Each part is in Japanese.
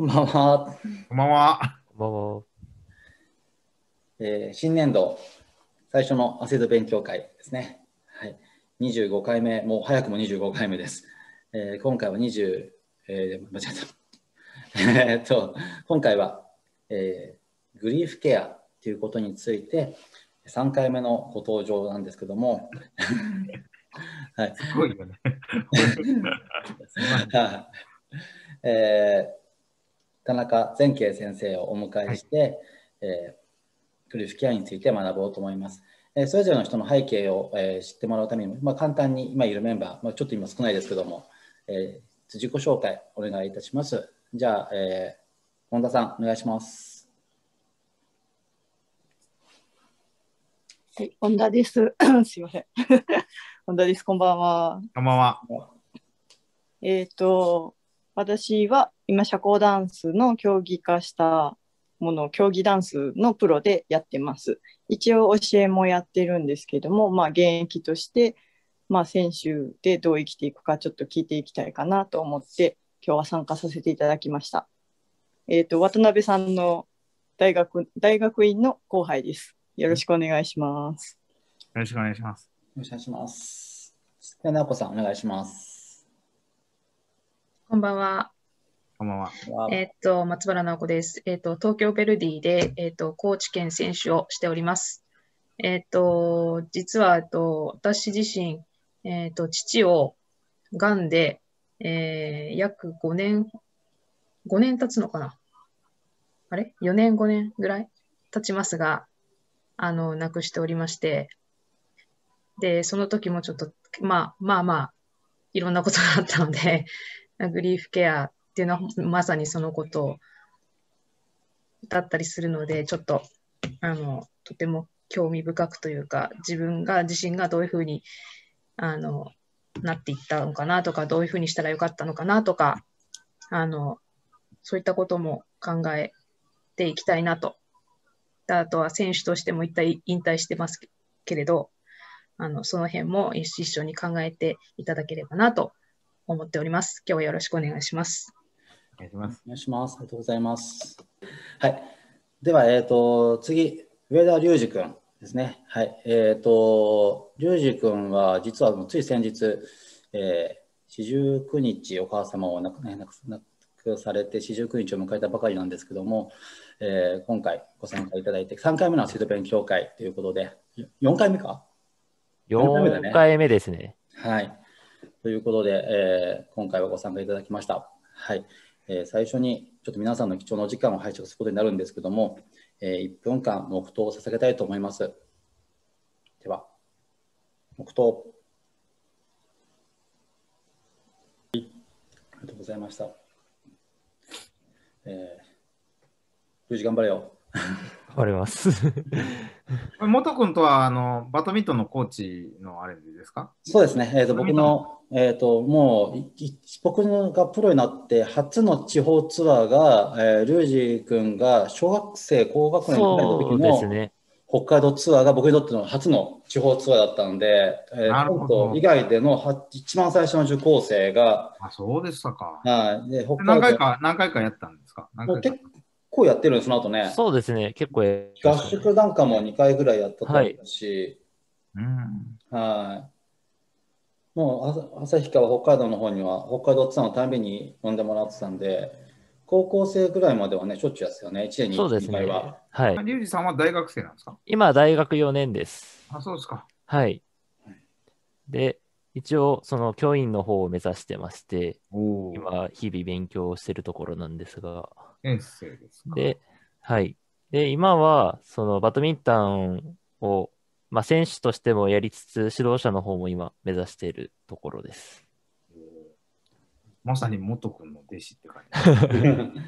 こんばんは。こんばんは。こんばんは。えー、新年度最初のアセド勉強会ですね。はい。25回目、もう早くも25回目です。えー、今回は20、えー、間違えた。えっと、今回は、えー、グリーフケアということについて、3回目のご登場なんですけども、はい、すごいよね。えー田中善慶先生をお迎えして、はい、えー、クリスケアについて学ぼうと思います。えー、それぞれの人の背景を、えー、知ってもらうためにも、まあ、簡単に今いるメンバー、まあ、ちょっと今少ないですけども、えー、自己紹介お願いいたします。じゃあ、えー、本田さんお願いします。はい、本田です。すいません。本田です。こんばんは。こんばんは。えっ、ー、と、私は今社交ダンスの競技化したものを競技ダンスのプロでやってます。一応教えもやってるんですけども、まあ、現役として、まあ、選手でどう生きていくかちょっと聞いていきたいかなと思って今日は参加させていただきました。えっ、ー、と渡辺さんの大学大学院の後輩です。よろしくお願いします。よろしくお願いします。よろしくお願いします。では、なおこさん、お願いします。こんばんは。こんばんは。えー、っと、松原直子です。えー、っと、東京ベルディで、えー、っと、高知県選手をしております。えっと、実は、えっと、私自身、えっと、父を、がんで、えー、約5年、5年経つのかなあれ ?4 年、5年ぐらい経ちますが、あの、亡くしておりまして、で、その時もちょっと、まあまあまあ、いろんなことがあったので、グリーフケアっていうのはまさにそのことだったりするので、ちょっとあのとても興味深くというか、自分が自身がどういうふうにあのなっていったのかなとか、どういうふうにしたらよかったのかなとか、あのそういったことも考えていきたいなと。あとは選手としても一体引退してますけれど、あのその辺も一緒に考えていただければなと思っております。今日はよろしくお願いします。お願いします。お願いします。ありがとうございます。はい。では、えっ、ー、と、次、上田隆二君ですね。はい。えっ、ー、と、隆二君は、実はつい先日、えー、四十九日お母様を亡く,、ね、亡くされて四十九日を迎えたばかりなんですけども、えー、今回ご参加いただいて3回目の生徒勉強会ということで4回目か4回目だね。4回目ですね。はい。ということで、えー、今回はご参加いただきました。はい、えー、最初にちょっと皆さんの貴重なお時間を拝借することになるんですけども、えー、1分間黙祷を捧げたいと思います。では、黙祷。ありがとうございました。えー、無事頑張れよ。わかります。元君とはあのバドミントンのコーチのあれですかそうですね、えーと、僕の、えーと、もう僕がプロになって初の地方ツアーが、えー、ルージー君が小学生、高学年の時の、ね、北海道ツアーが僕にとっての初の地方ツアーだったので、えー、関東以外での一番最初の受講生が、あそうでしたか、はい、で北海道何回か何回かやったんですか結構やってるんです、その後ね。そうですね、結構、合宿なんかも2回ぐらいやったと思うし、はい、うん、はいもう旭川、北海道の方には、北海道ツアーのために呼んでもらってたんで、高校生ぐらいまではね、しょっちゅうやってたよね、1年に1回は。はい。リュウジさんは大学生なんですか今、大学4年です。あ、そうですか。はい。で、一応、その教員の方を目指してまして、今、日々勉強してるところなんですが。先生ですか。で、はい。で、今は、そのバドミントンを、まあ、選手としてもやりつつ、指導者の方も今、目指しているところです。まさに元君の弟子って感じ。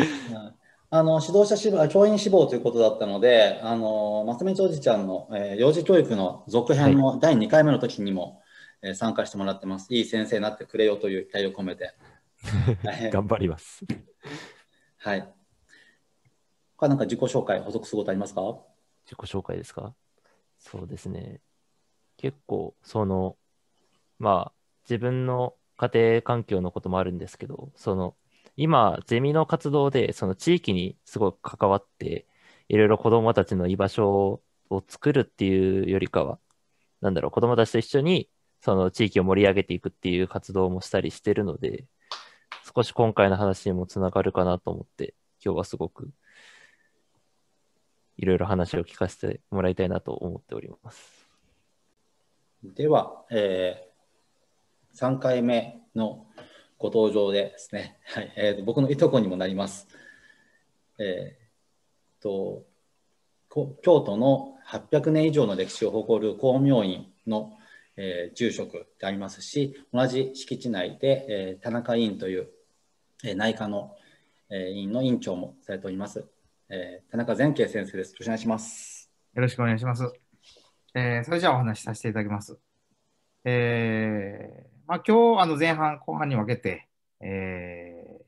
あの指導者志望、教員志望ということだったので、あの松道おじちゃんの、えー、幼児教育の続編の第2回目の時にも、えー、参加してもらってます。いい先生になってくれよという期待を込めて。頑張ります。はい。他なんか自己紹介、補足することありますか自己紹介ですかそうですね。結構、その、まあ、自分の家庭環境のこともあるんですけど、その、今、ゼミの活動で、その地域にすごく関わって、いろいろ子どもたちの居場所を作るっていうよりかは、なんだろう、子どもたちと一緒にその地域を盛り上げていくっていう活動もしたりしてるので、少し今回の話にもつながるかなと思って、今日はすごくいろいろ話を聞かせてもらいたいなと思っております。では、えー、3回目のご登場でですね、はいえー、僕のいとこにもなります。えーと、京都の800年以上の歴史を誇る光明院のえー、住職でありますし同じ敷地内で、えー、田中委員という、えー、内科の、え委員の委員長もされております、え田中善慶先生です。よろしくお願いします。よろしくお願いします。えそれじゃあお話しさせていただきます。えまあ、今日あの前半後半に分けて、え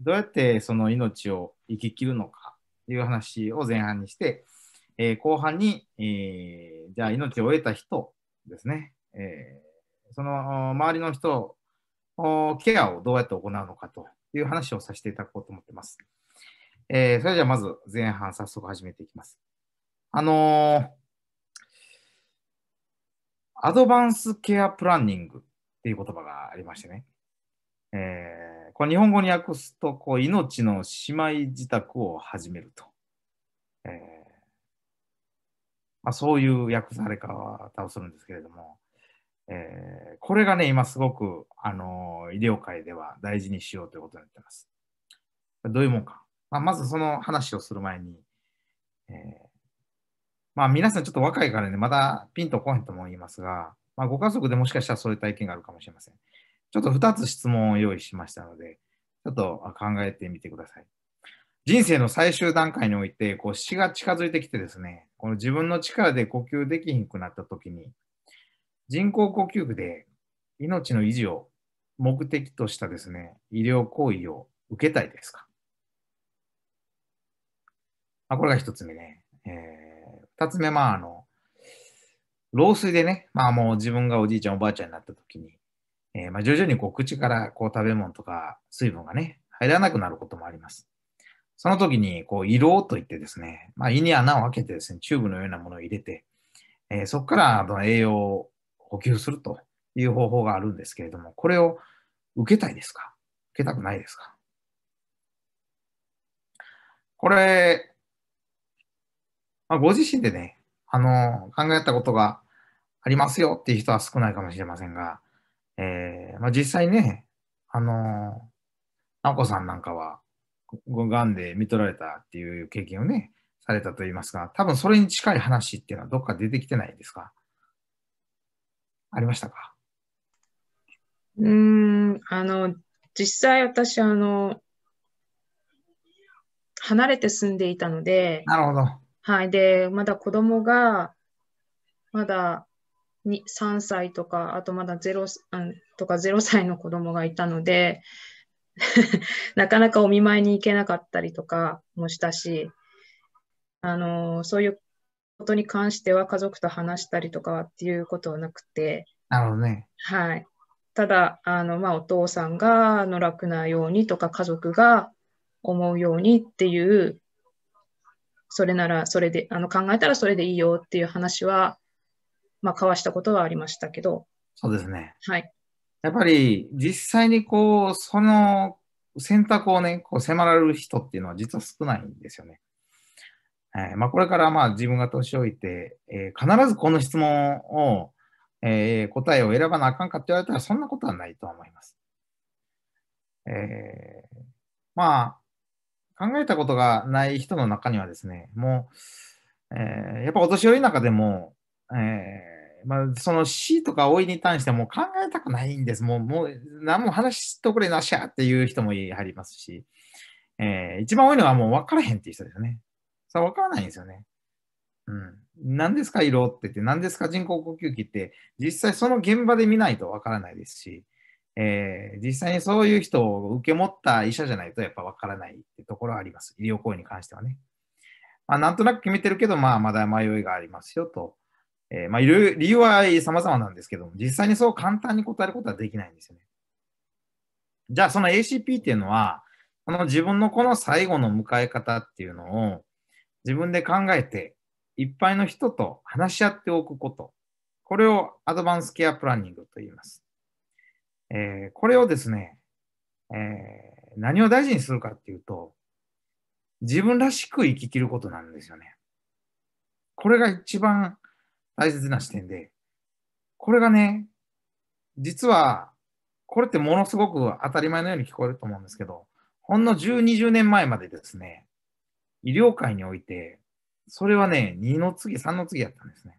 どうやってその命を生き切るのかという話を前半にして、え後半に、えじゃあ命を終えた人ですね、えー、その周りの人を、ケアをどうやって行うのかという話をさせていただこうと思ってます。えー、それじゃあまず前半早速始めていきます。あのー、アドバンスケアプランニングっていう言葉がありましてね。えー、これ日本語に訳すと、こう、命の姉妹自宅を始めると。えーまあ、そういう訳され方をするんですけれども、えー、これがね、今すごく、あのー、医療界では大事にしようということになってます。どういうもんか。まあ、まずその話をする前に、えー、まあ皆さんちょっと若いからね、まだピンとこへんとも言いますが、まあ、ご家族でもしかしたらそういう体験があるかもしれません。ちょっと2つ質問を用意しましたので、ちょっと考えてみてください。人生の最終段階において、こう死が近づいてきてですね、この自分の力で呼吸できひんくなった時に、人工呼吸部で命の維持を目的としたですね、医療行為を受けたいですかあこれが一つ目ね。えー、二つ目、まあ、あの、老衰でね、まあもう自分がおじいちゃんおばあちゃんになった時に、えー、まあ徐々にこう口からこう食べ物とか水分がね、入らなくなることもあります。その時に、こう、胃ろうといってですね、まあ胃に穴を開けてですね、チューブのようなものを入れて、えー、そこからの栄養補給するという方法があるんですけれども、これを受けたいですか受けたくないですかこれ、まあ、ご自身でね、あの、考えたことがありますよっていう人は少ないかもしれませんが、えー、まあ、実際ね、あの、なおこさんなんかは、がんで見取られたっていう経験をね、されたと言いますが、多分それに近い話っていうのはどっか出てきてないですかありましたかうんあの実際私あの離れて住んでいたのでなるほど、はい、でまだ子供がまだ3歳とかあとまだ 0, とか0歳の子供がいたので なかなかお見舞いに行けなかったりとかもしたしあのそういうことに関しては家族と話したりとかっていうことはなくて、なるほどね。はい。ただ、あの、まあ、お父さんが、あの、楽なようにとか、家族が思うようにっていう、それなら、それで、あの、考えたらそれでいいよっていう話は、まあ、交わしたことはありましたけど。そうですね。はい。やっぱり、実際にこう、その選択をね、こう迫られる人っていうのは実は少ないんですよね。えー、まあ、これからまあ自分が年老いて、えー、必ずこの質問を、えー、答えを選ばなあかんかって言われたら、そんなことはないと思います。えー、まあ、考えたことがない人の中にはですね、もう、えやっぱお年寄りの中でも、えまあ、その死とか老いに対しても考えたくないんです。もう、もう何も話しとくれなしゃっていう人もやはりますし、えー、一番多いのはもう分からへんっていう人ですよね。さ、わからないんですよね。うん。何ですか色って言って、何ですか人工呼吸器って、実際その現場で見ないとわからないですし、えー、実際にそういう人を受け持った医者じゃないとやっぱわからないってところはあります。医療行為に関してはね。まあ、なんとなく決めてるけど、まあ、まだ迷いがありますよと。えー、まあ、理由は様々なんですけども、実際にそう簡単に答えることはできないんですよね。じゃあ、その ACP っていうのは、この自分のこの最後の迎え方っていうのを、自分で考えて、いっぱいの人と話し合っておくこと。これをアドバンスケアプランニングと言います。えー、これをですね、えー、何を大事にするかっていうと、自分らしく生ききることなんですよね。これが一番大切な視点で、これがね、実は、これってものすごく当たり前のように聞こえると思うんですけど、ほんの10、20年前までですね、医療界において、それはね、2の次、3の次やったんですね。